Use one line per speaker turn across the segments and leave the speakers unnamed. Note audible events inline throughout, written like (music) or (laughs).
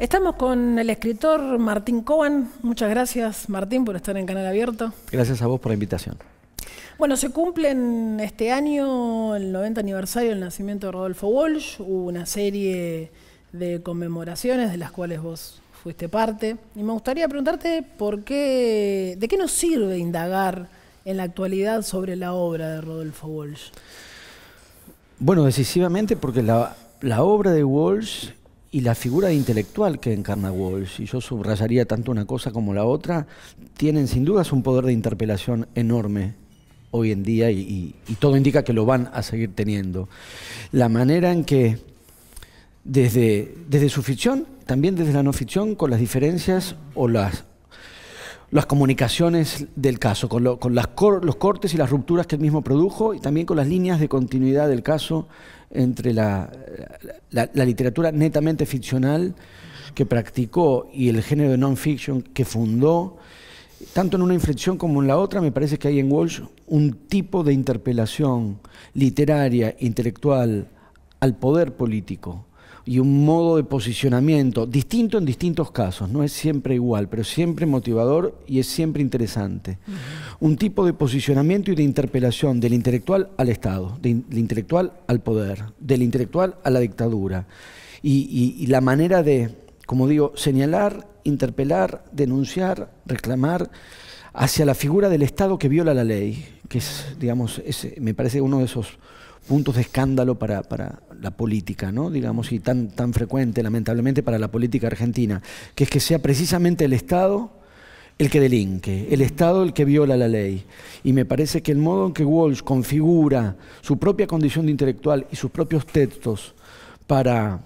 Estamos con el escritor Martín Cohen. Muchas gracias, Martín, por estar en Canal Abierto.
Gracias a vos por la invitación.
Bueno, se cumplen este año el 90 aniversario del nacimiento de Rodolfo Walsh. Hubo una serie de conmemoraciones de las cuales vos fuiste parte. Y me gustaría preguntarte por qué, de qué nos sirve indagar en la actualidad sobre la obra de Rodolfo Walsh.
Bueno, decisivamente porque la, la obra de Walsh y la figura de intelectual que encarna Walsh, y yo subrayaría tanto una cosa como la otra, tienen sin dudas un poder de interpelación enorme hoy en día y, todo indica que lo van a seguir teniendo. La manera en que desde, desde su ficción, también desde la no ficción, con las diferencias o las las comunicaciones del caso, con, los cortes y las rupturas que el mismo produjo y también con las líneas de continuidad del caso entre la, la literatura netamente ficcional que practicó y el género de non-fiction que fundó. Tanto en una inflexión como en la otra, me parece que hay en Walsh un tipo de interpelación literaria, intelectual, al poder político, y un modo de posicionamiento distinto en distintos casos, no es siempre igual, pero siempre motivador y es siempre interesante. Un tipo de posicionamiento y de interpelación del intelectual al Estado, del intelectual al poder, del intelectual a la dictadura. Y, la manera de, como digo, señalar, interpelar, denunciar, reclamar hacia la figura del Estado que viola la ley, que es, digamos, ese me parece uno de esos puntos de escándalo para, la política, ¿no? digamos, y tan, tan frecuente, lamentablemente, para la política argentina, que es que sea precisamente el Estado el que delinque, el Estado el que viola la ley. Y me parece que el modo en que Walsh configura su propia condición de intelectual y sus propios textos para,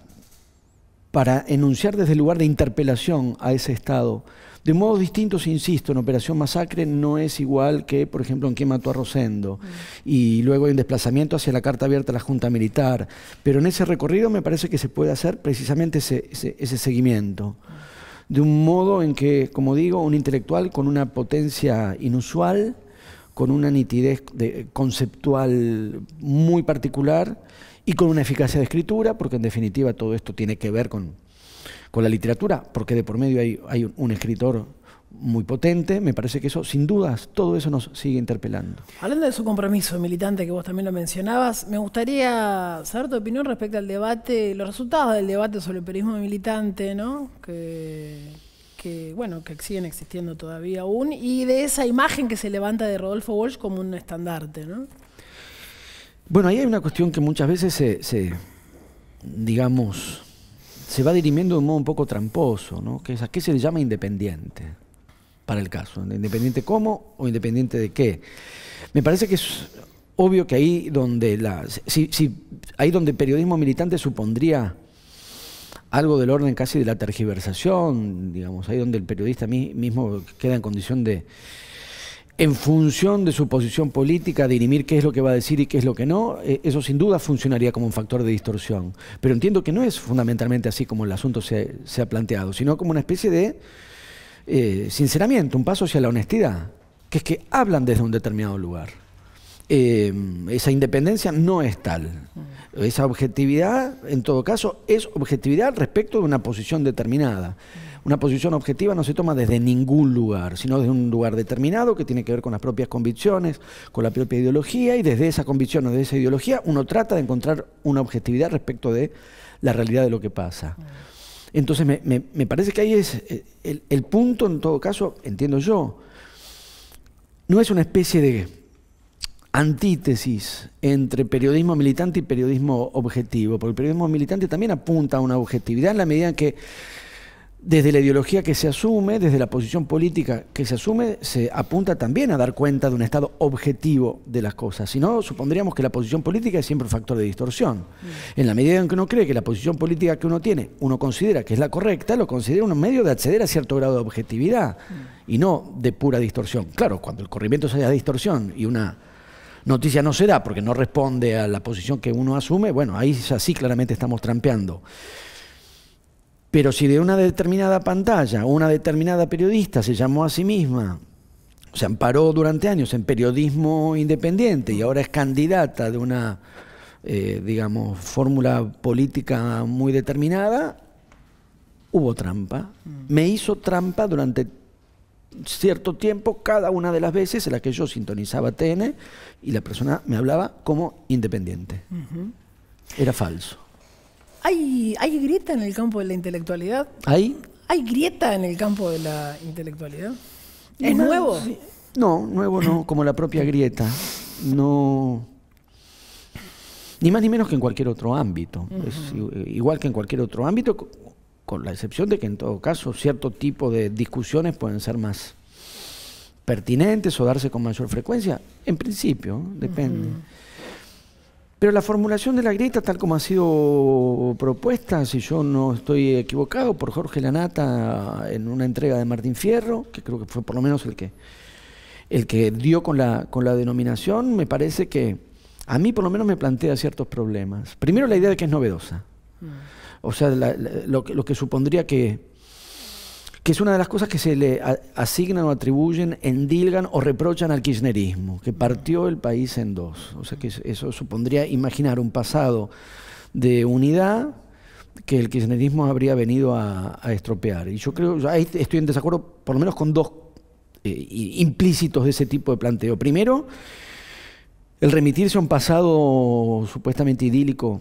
para enunciar desde el lugar de interpelación a ese Estado de modos distintos, insisto, en Operación Masacre no es igual que, por ejemplo, en Quién mató a Rosendo. Mm. Y luego hay un desplazamiento hacia la Carta Abierta a la Junta Militar. Pero en ese recorrido me parece que se puede hacer precisamente ese, seguimiento. De un modo en que, como digo, un intelectual con una potencia inusual, con una nitidez conceptual muy particular y con una eficacia de escritura, porque en definitiva todo esto tiene que ver con con la literatura, porque de por medio hay, un escritor muy potente, me parece que eso, sin dudas, todo eso nos sigue interpelando.
Hablando de su compromiso militante, que vos también lo mencionabas, me gustaría saber tu opinión respecto al debate, los resultados del debate sobre el periodismo militante, ¿no? Que, bueno, que siguen existiendo todavía aún, y de esa imagen que se levanta de Rodolfo Walsh como un estandarte, ¿no?
Bueno, ahí hay una cuestión que muchas veces se, se digamos, se va dirimiendo de un modo un poco tramposo, ¿no? ¿A qué se le llama independiente? Para el caso, independiente cómo o independiente de qué. Me parece que es obvio que ahí donde la, si, si, ahí donde periodismo militante supondría algo del orden casi de la tergiversación, digamos, ahí donde el periodista mismo queda en condición de, en función de su posición política, dirimir qué es lo que va a decir y qué es lo que no, eh, eso sin duda funcionaría como un factor de distorsión. Pero entiendo que no es fundamentalmente así como el asunto se, ha planteado, sino como una especie de sinceramente, eh, sinceramiento, un paso hacia la honestidad, que es que hablan desde un determinado lugar. Em, esa independencia no es tal. Mm. Esa objetividad, en todo caso, es objetividad respecto de una posición determinada. Mm. Una posición objetiva no se toma desde ningún lugar, sino desde un lugar determinado que tiene que ver con las propias convicciones, con la propia ideología, y desde esa convicción o desde esa ideología uno trata de encontrar una objetividad respecto de la realidad de lo que pasa. Mm. Entonces me, parece que ahí es eh, el punto, en todo caso, entiendo yo, no es una especie de antítesis entre periodismo militante y periodismo objetivo, porque el periodismo militante también apunta a una objetividad en la medida en que desde la ideología que se asume, desde la posición política que se asume, se apunta también a dar cuenta de un estado objetivo de las cosas. Si no, supondríamos que la posición política es siempre un factor de distorsión. Mm. En la medida en que uno cree que la posición política que uno tiene, uno considera que es la correcta, lo considera un medio de acceder a cierto grado de objetividad mm. y no de pura distorsión. Claro, cuando el corrimiento sea distorsión y una noticia no será porque no responde a la posición que uno asume, bueno, ahí es así claramente estamos trampeando. Pero si de una determinada pantalla, una determinada periodista se llamó a sí misma, se amparó durante años en periodismo independiente y ahora es candidata de una, eh, digamos, fórmula política muy determinada, hubo trampa. Mm. Me hizo trampa durante cierto tiempo cada una de las veces en las que yo sintonizaba TN y la persona me hablaba como independiente. Era falso.
¿Hay, ¿Hay grieta en el campo de la intelectualidad? ¿Hay? ¿Hay grieta en el campo de la intelectualidad?
¿Es nuevo? No, nuevo no, como la propia grieta. No. Ni más ni menos que en cualquier otro ámbito. igual que en cualquier otro ámbito, con la excepción de que en todo caso cierto tipo de discusiones pueden ser más pertinentes o darse con mayor frecuencia, en principio, depende. Pero la formulación de la grieta, tal como ha sido propuesta, si yo no estoy equivocado, por Jorge Lanata en una entrega de Martín Fierro, que creo que fue por lo menos el que, el que dio con la, con la denominación, me parece que a mí por lo menos me plantea ciertos problemas. Primero la idea de que es novedosa. O sea, lo, que supondría que, es una de las cosas que se le asignan o atribuyen, endilgan o reprochan al kirchnerismo, que partió el país en dos. O sea, que eso supondría imaginar un pasado de unidad que el kirchnerismo habría venido a, estropear. Y yo creo, estoy en desacuerdo por lo menos con dos eh, implícitos de ese tipo de planteo. Primero, el remitirse a un pasado supuestamente idílico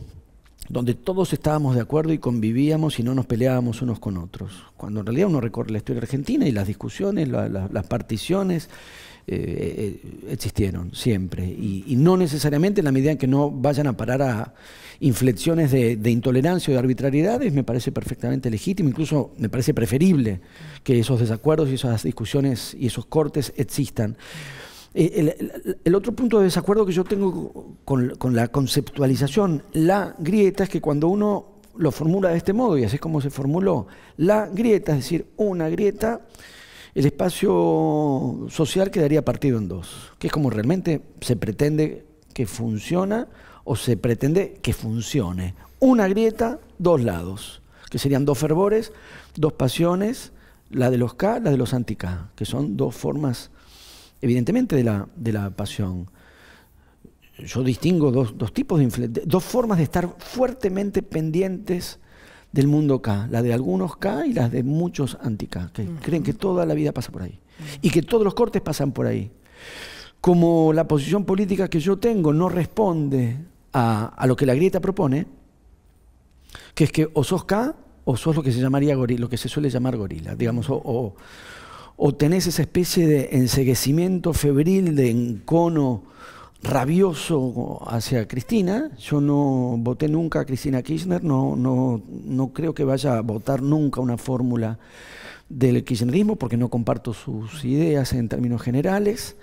donde todos estábamos de acuerdo y convivíamos y no nos peleábamos unos con otros. Cuando en realidad uno recorre la historia argentina y las discusiones, las particiones eh, eh, existieron siempre. Y, no necesariamente en la medida en que no vayan a parar a inflexiones de, de intolerancia o de arbitrariedades, me parece perfectamente legítimo, incluso me parece preferible que esos desacuerdos y esas discusiones y esos cortes existan. Eh, el, otro punto de desacuerdo que yo tengo con, con, la conceptualización, la grieta, es que cuando uno lo formula de este modo, y así es como se formuló, la grieta, es decir, una grieta, el espacio social quedaría partido en dos, que es como realmente se pretende que funciona o se pretende que funcione. Una grieta, dos lados, que serían dos fervores, dos pasiones, la de los K, la de los anti-K, que son dos formas evidentemente de la, de la pasión. Yo distingo dos, tipos de dos formas de estar fuertemente pendientes del mundo K, la de algunos K y las de muchos anti-K, que creen que toda la vida pasa por ahí y que todos los cortes pasan por ahí. Como la posición política que yo tengo no responde a, lo que la grieta propone, que es que o sos K o sos lo que se llamaría lo que se suele llamar gorila, digamos, o, o tenés esa especie de enseguecimiento febril, de encono rabioso hacia Cristina. Yo no voté nunca a Cristina Kirchner, no, no, no creo que vaya a votar nunca una fórmula del kirchnerismo porque no comparto sus ideas en términos generales.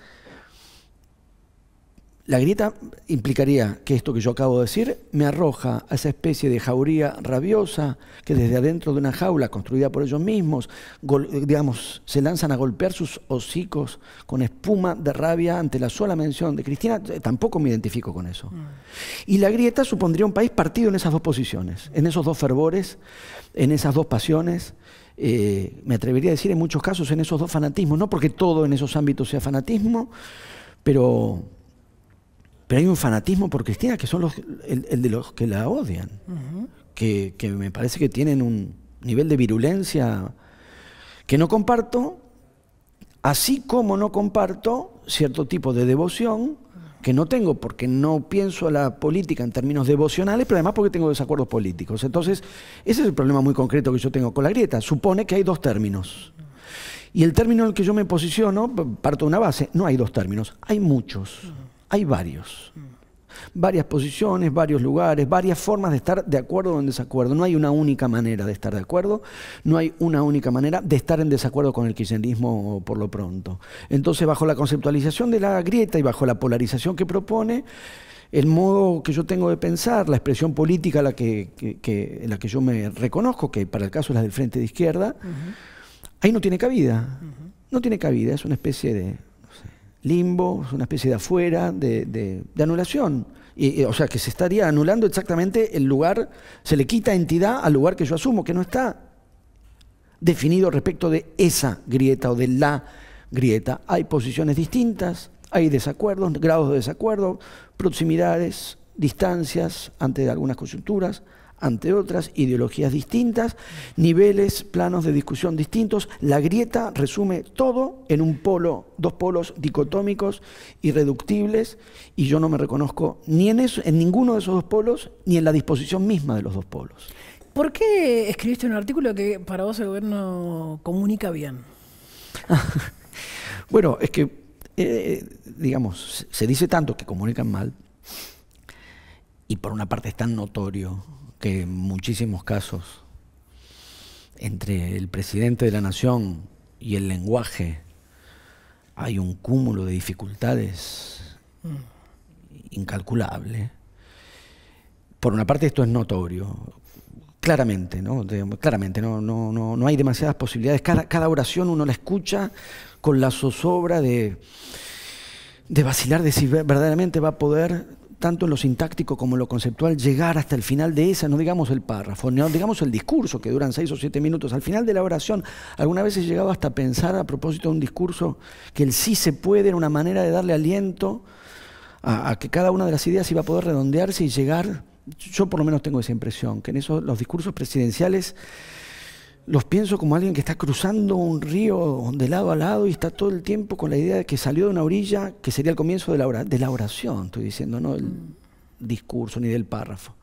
La grieta implicaría que esto que yo acabo de decir me arroja a esa especie de jauría rabiosa que desde adentro de una jaula construida por ellos mismos, digamos, se lanzan a golpear sus hocicos con espuma de rabia ante la sola mención de Cristina. Eh, tampoco me identifico con eso. Mm. Y la grieta supondría un país partido en esas dos posiciones, en esos dos fervores, en esas dos pasiones. Eh, me atrevería a decir en muchos casos en esos dos fanatismos, no porque todo en esos ámbitos sea fanatismo, pero pero hay un fanatismo por Cristina que son los, el, de los que la odian, que, me parece que tienen un nivel de virulencia que no comparto, así como no comparto cierto tipo de devoción que no tengo porque no pienso a la política en términos devocionales, pero además porque tengo desacuerdos políticos. Entonces, ese es el problema muy concreto que yo tengo con la grieta. Supone que hay dos términos. Y el término en el que yo me posiciono, parto de una base, no hay dos términos, hay muchos hay varios. Varias posiciones, varios lugares, varias formas de estar de acuerdo o en desacuerdo. No hay una única manera de estar de acuerdo, no hay una única manera de estar en desacuerdo con el kirchnerismo por lo pronto. Entonces, bajo la conceptualización de la grieta y bajo la polarización que propone, el modo que yo tengo de pensar, la expresión política en la que yo me reconozco, que para el caso es la del Frente de Izquierda, ahí no tiene cabida. No tiene cabida, es una especie de limbo, es una especie de afuera, de, anulación. o sea, que se estaría anulando exactamente el lugar, se le quita entidad al lugar que yo asumo, que no está definido respecto de esa grieta o de la grieta. Hay posiciones distintas, hay desacuerdos, grados de desacuerdo, proximidades, distancias ante algunas coyunturas, ante otras, ideologías distintas, niveles, planos de discusión distintos. La grieta resume todo en un polo, dos polos dicotómicos, irreductibles, y yo no me reconozco ni en, en ninguno de esos dos polos, ni en la disposición misma de los dos polos.
¿Por qué escribiste un artículo que para vos el gobierno comunica bien?
(laughs) bueno, es que, eh, digamos, se dice tanto que comunican mal, y por una parte es tan notorio que en muchísimos casos entre el presidente de la nación y el lenguaje hay un cúmulo de dificultades incalculable. Por una parte esto es notorio, claramente, ¿no? claramente, no, no, no, no hay demasiadas posibilidades. Cada, cada oración uno la escucha con la zozobra de, de vacilar de si verdaderamente va a poder tanto en lo sintáctico como en lo conceptual, llegar hasta el final de esa, no digamos el párrafo, no digamos el discurso, que duran seis o siete minutos. Al final de la oración, alguna vez he llegado hasta pensar a propósito de un discurso que el sí se puede era una manera de darle aliento a, que cada una de las ideas iba a poder redondearse y llegar. Yo por lo menos tengo esa impresión, que en esos los discursos presidenciales los pienso como alguien que está cruzando un río de lado a lado y está todo el tiempo con la idea de que salió de una orilla, que sería el comienzo de la, oración, estoy diciendo, no el mm. discurso ni del párrafo.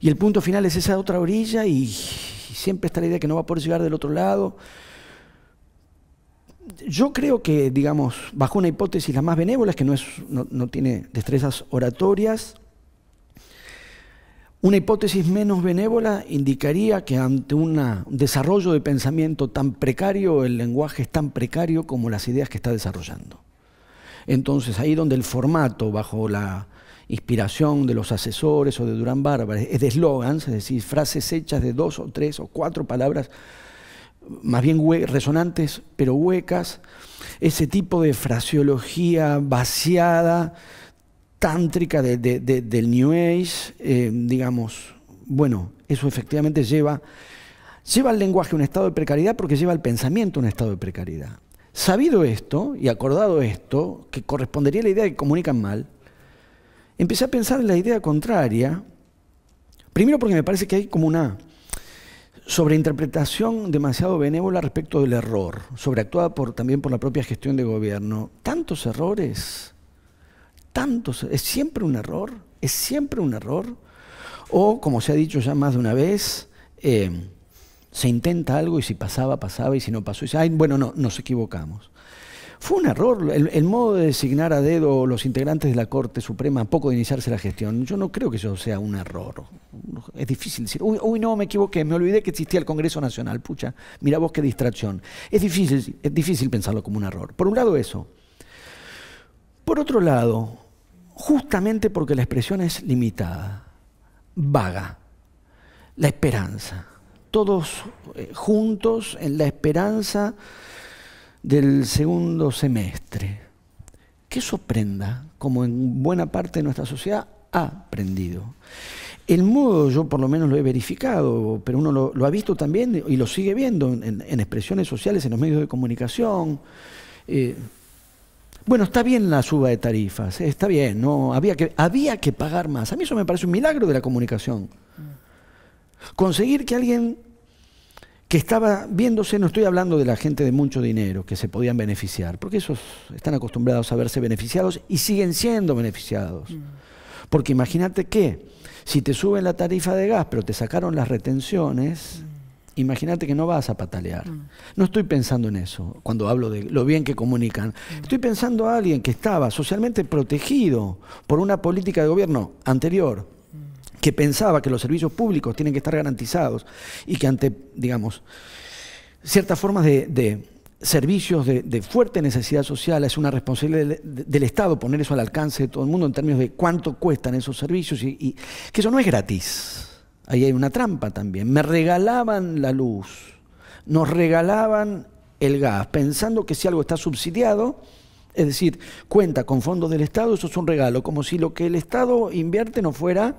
Y el punto final es esa otra orilla y, siempre está la idea que no va a poder llegar del otro lado. Yo creo que, digamos, bajo una hipótesis la más benévola es que no, es, no tiene destrezas oratorias, una hipótesis menos benévola indicaría que ante un desarrollo de pensamiento tan precario, el lenguaje es tan precario como las ideas que está desarrollando. Entonces, ahí donde el formato, bajo la inspiración de los asesores o de Durán Bárbara, es de eslogans, es decir, frases hechas de dos o tres o cuatro palabras, más bien resonantes pero huecas, ese tipo de fraseología vaciada, tántrica del New Age, eh, digamos, bueno, eso efectivamente lleva, lleva al lenguaje un estado de precariedad porque lleva al pensamiento un estado de precariedad. Sabido esto y acordado esto, que correspondería a la idea de que comunican mal, empecé a pensar en la idea contraria, primero porque me parece que hay como una sobreinterpretación demasiado benévola respecto del error, sobreactuada por, también por la propia gestión de gobierno. Tantos errores es siempre un error, es siempre un error. O, como se ha dicho ya más de una vez, eh, se intenta algo y si pasaba, pasaba, y si no pasó, bueno, no, nos equivocamos. Fue un error el, modo de designar a dedo los integrantes de la Corte Suprema a poco de iniciarse la gestión. Yo no creo que eso sea un error. Es difícil decir, uy, no, me equivoqué, me olvidé que existía el Congreso Nacional. Pucha, mira vos qué distracción. Es difícil, es difícil pensarlo como un error. Por un lado eso. Por otro lado, justamente porque la expresión es limitada, vaga. La esperanza. Todos eh, juntos en la esperanza del segundo semestre. Que sorprenda, como en buena parte de nuestra sociedad ha aprendido. El modo, yo por lo menos lo he verificado, pero uno lo, ha visto también y lo sigue viendo en, expresiones sociales, en los medios de comunicación. Eh, bueno, está bien la suba de tarifas, eh, está bien, no había que, había que pagar más. A mí eso me parece un milagro de la comunicación. Conseguir que alguien que estaba viéndose, no estoy hablando de la gente de mucho dinero que se podían beneficiar, porque esos están acostumbrados a verse beneficiados y siguen siendo beneficiados. Mm. Porque imagínate que si te suben la tarifa de gas, pero te sacaron las retenciones, Imagínate que no vas a patalear. Mm. No estoy pensando en eso cuando hablo de lo bien que comunican. Mm. Estoy pensando a alguien que estaba socialmente protegido por una política de gobierno anterior mm. que pensaba que los servicios públicos tienen que estar garantizados y que ante, digamos, ciertas formas de, servicios de, fuerte necesidad social, es una responsabilidad del, Estado poner eso al alcance de todo el mundo en términos de cuánto cuestan esos servicios y que eso no es gratis. Ahí hay una trampa también. Me regalaban la luz, nos regalaban el gas, pensando que si algo está subsidiado, es decir, cuenta con fondos del Estado, eso es un regalo, como si lo que el Estado invierte no fuera...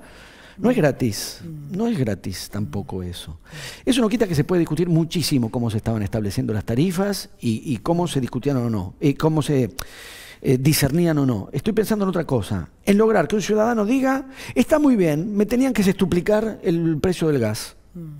No es gratis, no es gratis tampoco eso. Eso no quita que se puede discutir muchísimo cómo se estaban estableciendo las tarifas y, y cómo se discutían o no, y cómo se eh, discernían o no. Estoy pensando en otra cosa, en lograr que un ciudadano diga, está muy bien, me tenían que sestuplicar el precio del gas. Mm.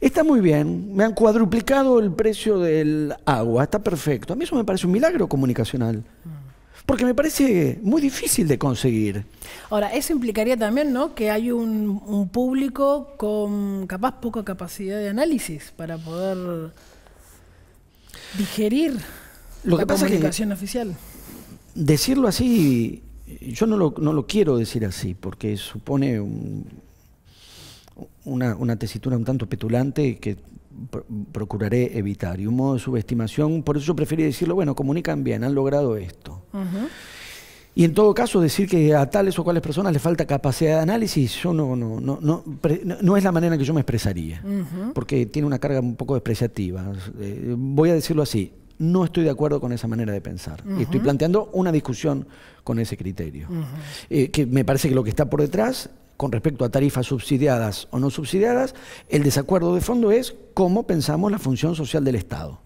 Está muy bien, me han cuadruplicado el precio del agua, está perfecto. A mí eso me parece un milagro comunicacional. Mm. Porque me parece muy difícil de conseguir.
Ahora, eso implicaría también ¿no? que hay un, público con capaz poca capacidad de análisis para poder digerir Lo que pasa en la que... oficial
decirlo así, yo no lo, quiero decir así, porque supone una, tesitura un tanto petulante que procuraré evitar y un modo de subestimación, por eso yo preferí decirlo, bueno, comunican bien, han logrado esto. Y en todo caso, decir que a tales o cuales personas le falta capacidad de análisis, yo no, es la manera en que yo me expresaría, porque tiene una carga un poco despreciativa. Eh, voy a decirlo así, no estoy de acuerdo con esa manera de pensar. Estoy planteando una discusión con ese criterio. Eh, que me parece que lo que está por detrás, con respecto a tarifas subsidiadas o no subsidiadas, el desacuerdo de fondo es cómo pensamos la función social del Estado.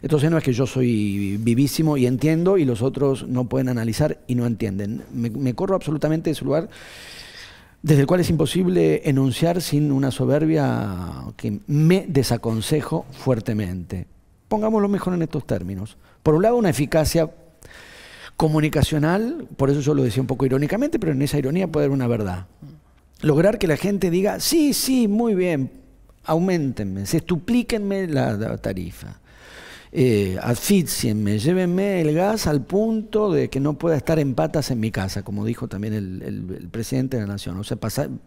Entonces no es que yo soy vivísimo y entiendo y los otros no pueden analizar y no entienden. Me, me corro absolutamente de su lugar desde el cual es imposible enunciar sin una soberbia que me desaconsejo fuertemente pongámoslo mejor en estos términos. Por un lado, una eficacia comunicacional, por eso yo lo decía un poco irónicamente, pero en esa ironía puede haber una verdad. Lograr que la gente diga, sí, sí, muy bien, aumentenme, se la, la tarifa, eh, asfixienme, llévenme el gas al punto de que no pueda estar en patas en mi casa, como dijo también el, presidente de la Nación. O sea,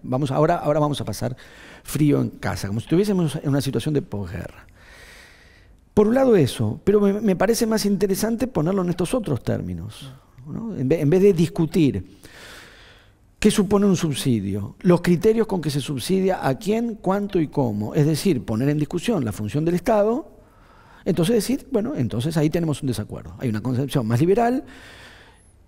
vamos, ahora, ahora vamos a pasar frío en casa, como si estuviésemos en una situación de posguerra. Por un lado eso, pero me, parece más interesante ponerlo en estos otros términos, en, vez, en vez de discutir. ¿Qué supone un subsidio? Los criterios con que se subsidia a quién, cuánto y cómo. Es decir, poner en discusión la función del Estado. Entonces decir, bueno, entonces ahí tenemos un desacuerdo. Hay una concepción más liberal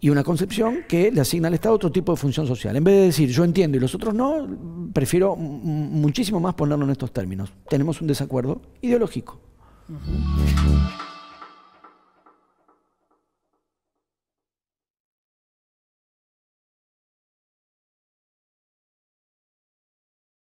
y una concepción que le asigna al Estado otro tipo de función social. En vez de decir yo entiendo y los otros no, prefiero muchísimo más ponerlo en estos términos. Tenemos un desacuerdo ideológico. Uhum.